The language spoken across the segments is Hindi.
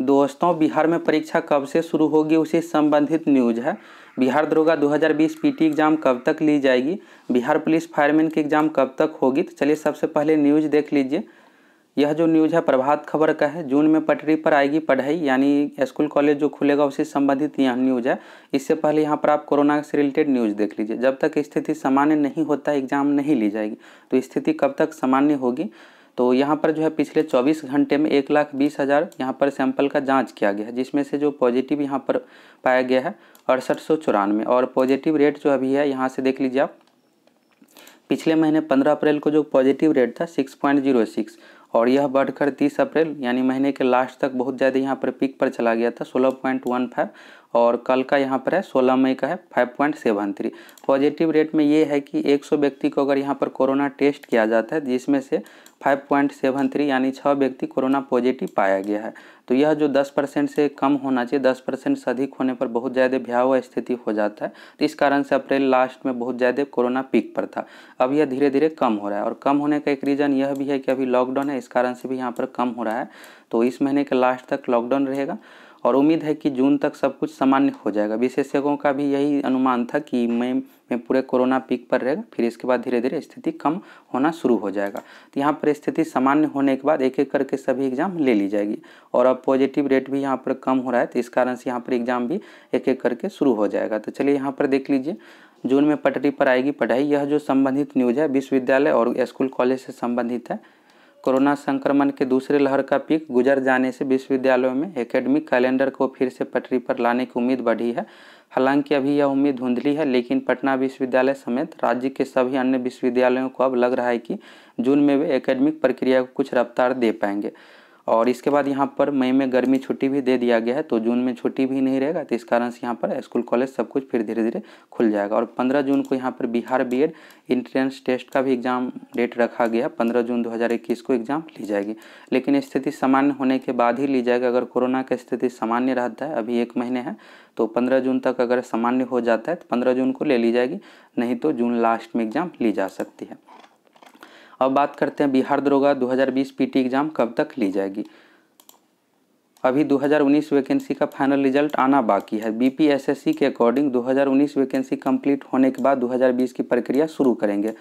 दोस्तों बिहार में परीक्षा कब से शुरू होगी उसे संबंधित न्यूज है बिहार दरोगा 2020 पीटी एग्जाम कब तक ली जाएगी बिहार पुलिस फायरमैन की एग्जाम कब तक होगी तो चलिए सबसे पहले न्यूज देख लीजिए यह जो न्यूज है प्रभात खबर का है जून में पटरी पर आएगी पढ़ाई यानी स्कूल कॉलेज जो खुलेगा उसे संबंधित यह न्यूज है इससे पहले यहाँ पर आप कोरोना से रिलेटेड न्यूज देख लीजिए जब तक स्थिति सामान्य नहीं होता एग्जाम नहीं ली जाएगी तो स्थिति कब तक सामान्य होगी तो यहाँ पर जो है पिछले 24 घंटे में एक लाख बीस हज़ार यहाँ पर सैंपल का जांच किया गया है जिसमें से जो पॉजिटिव यहाँ पर पाया गया है अड़सठ सौ चौरानवे और पॉजिटिव रेट जो अभी है यहाँ से देख लीजिए आप पिछले महीने 15 अप्रैल को जो पॉजिटिव रेट था 6.06 और यह बढ़कर 30 अप्रैल यानी महीने के लास्ट तक बहुत ज़्यादा यहाँ पर पिक पर चला गया था 16.15 और कल का यहाँ पर है सोलह मई का है five point seven three positive rate में ये है कि एक सौ व्यक्ति को अगर यहाँ पर कोरोना टेस्ट किया जाता है जिसमें से फाइव पॉइंट सेवन थ्री यानी छः व्यक्ति कोरोना पॉजिटिव पाया गया है तो यह जो दस परसेंट से कम होना चाहिए दस परसेंट से अधिक होने पर बहुत ज़्यादा भयावह स्थिति हो जाता है तो इस कारण से अप्रैल लास्ट में बहुत ज़्यादा कोरोना पीक पर था अब यह धीरे धीरे कम हो रहा है और कम होने का एक रीज़न यह भी है कि अभी लॉकडाउन है इस कारण से भी यहाँ पर कम हो रहा है तो इस महीने के लास्ट तक लॉकडाउन रहेगा और उम्मीद है कि जून तक सब कुछ सामान्य हो जाएगा विशेषज्ञों का भी यही अनुमान था कि मई में पूरे कोरोना पीक पर रहेगा फिर इसके बाद धीरे धीरे स्थिति कम होना शुरू हो जाएगा तो यहाँ पर स्थिति सामान्य होने के बाद एक एक करके सभी एग्जाम ले ली जाएगी और अब पॉजिटिव रेट भी यहाँ पर कम हो रहा है तो इस कारण से यहाँ पर एग्जाम भी एक एक करके शुरू हो जाएगा तो चलिए यहाँ पर देख लीजिए जून में पटरी पर आएगी पढ़ाई यह जो संबंधित न्यूज है विश्वविद्यालय और स्कूल कॉलेज से संबंधित है कोरोना संक्रमण के दूसरे लहर का पीक गुजर जाने से विश्वविद्यालयों में एकेडमिक कैलेंडर को फिर से पटरी पर लाने की उम्मीद बढ़ी है हालांकि अभी यह उम्मीद धुंधली है लेकिन पटना विश्वविद्यालय समेत राज्य के सभी अन्य विश्वविद्यालयों को अब लग रहा है कि जून में वे एकेडमिक प्रक्रिया को कुछ रफ्तार दे पाएंगे और इसके बाद यहाँ पर मई में गर्मी छुट्टी भी दे दिया गया है तो जून में छुट्टी भी नहीं रहेगा तो इस कारण से यहाँ पर स्कूल कॉलेज सब कुछ फिर धीरे धीरे खुल जाएगा और पंद्रह जून को यहाँ पर बिहार बी एंट्रेंस टेस्ट का भी एग्ज़ाम डेट रखा गया पंद्रह जून दो को एग्ज़ाम ली जाएगी लेकिन स्थिति सामान्य होने के बाद ही ली जाएगी अगर कोरोना की स्थिति सामान्य रहता है अभी एक महीने है तो पंद्रह जून तक अगर सामान्य हो जाता है तो पंद्रह जून को ले ली जाएगी नहीं तो जून लास्ट में एग्ज़ाम ली जा सकती है अब बात करते हैं बिहार दरोगा 2020 पीटी एग्ज़ाम कब तक ली जाएगी अभी 2019 वैकेंसी का फाइनल रिजल्ट आना बाकी है बीपीएसएससी के अकॉर्डिंग 2019 वैकेंसी कंप्लीट होने के बाद 2020 की प्रक्रिया शुरू करेंगे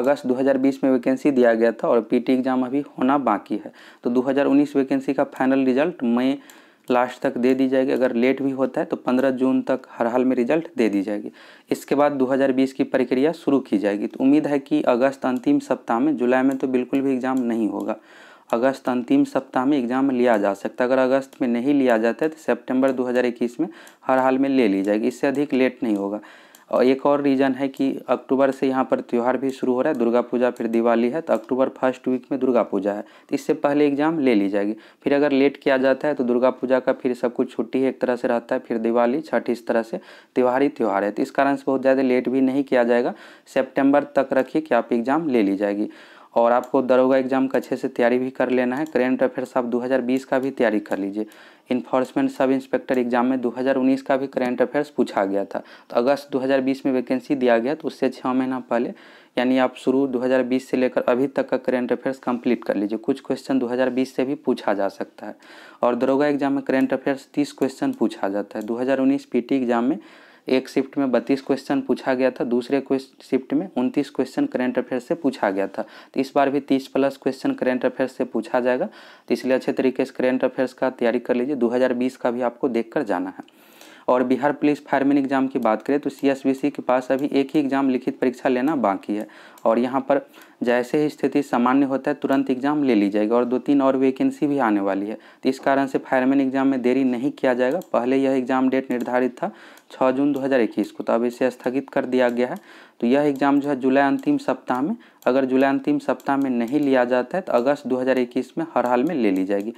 अगस्त 2020 में वैकेंसी दिया गया था और पीटी एग्ज़ाम अभी होना बाकी है तो 2019 वैकेंसी का फाइनल रिजल्ट मई लास्ट तक दे दी जाएगी अगर लेट भी होता है तो 15 जून तक हर हाल में रिजल्ट दे दी जाएगी इसके बाद 2020 की प्रक्रिया शुरू की जाएगी तो उम्मीद है कि अगस्त अंतिम सप्ताह में जुलाई में तो बिल्कुल भी एग्ज़ाम नहीं होगा अगस्त अंतिम सप्ताह में एग्ज़ाम लिया जा सकता है अगर अगस्त में नहीं लिया जाता है तो सेप्टेम्बर दो में हर हाल में ले ली जाएगी इससे अधिक लेट नहीं होगा और एक और रीज़न है कि अक्टूबर से यहाँ पर त्यौहार भी शुरू हो रहा है दुर्गा पूजा फिर दिवाली है तो अक्टूबर फर्स्ट वीक में दुर्गा पूजा है तो इससे पहले एग्ज़ाम ले ली जाएगी फिर अगर लेट किया जाता है तो दुर्गा पूजा का फिर सब कुछ छुट्टी एक तरह से रहता है फिर दिवाली छठ इस तरह से त्यौहार ही त्यौहार है तो इस कारण से बहुत ज़्यादा लेट भी नहीं किया जाएगा सेप्टेम्बर तक रखिए कि आप एग्ज़ाम ले ली जाएगी और आपको दरोगा एग्जाम का अच्छे से तैयारी भी कर लेना है करेंट अफेयर्स आप 2020 का भी तैयारी कर लीजिए इन्फोर्समेंट सब इंस्पेक्टर एग्जाम में 2019 का भी करेंट अफेयर्स पूछा गया था तो अगस्त 2020 में वैकेंसी दिया गया तो उससे छः महीना पहले यानी आप शुरू 2020 से लेकर अभी तक का करेंट अफेयर्स कंप्लीट कर लीजिए कुछ क्वेश्चन 2020 से भी पूछा जा सकता है और दरोगा एग्जाम में करेंट अफेयर्स 30 क्वेश्चन पूछा जाता है 2019 पीटी एग्जाम में एक शिफ्ट में बत्तीस क्वेश्चन पूछा गया था दूसरे शिफ्ट में उनतीस क्वेश्चन करेंट अफेयर से पूछा गया था तो इस बार भी तीस प्लस क्वेश्चन करेंट अफेयर से पूछा जाएगा तो इसलिए अच्छे तरीके से करेंट अफेयर्स का तैयारी कर लीजिए 2020 का भी आपको देखकर जाना है और बिहार पुलिस फायरमैन एग्जाम की बात करें तो सी के पास अभी एक ही एग्जाम लिखित परीक्षा लेना बाकी है और यहाँ पर जैसे ही स्थिति सामान्य होता है तुरंत एग्जाम ले ली जाएगी और दो तीन और वैकेंसी भी आने वाली है तो इस कारण से फायरमैन एग्जाम में देरी नहीं किया जाएगा पहले यह एग्जाम डेट निर्धारित था 6 जून 2021 को तो अब इसे स्थगित कर दिया गया है तो यह एग्ज़ाम जो है जुलाई अंतिम सप्ताह में अगर जुलाई अंतिम सप्ताह में नहीं लिया जाता है तो अगस्त 2021 में हर हाल में ले ली जाएगी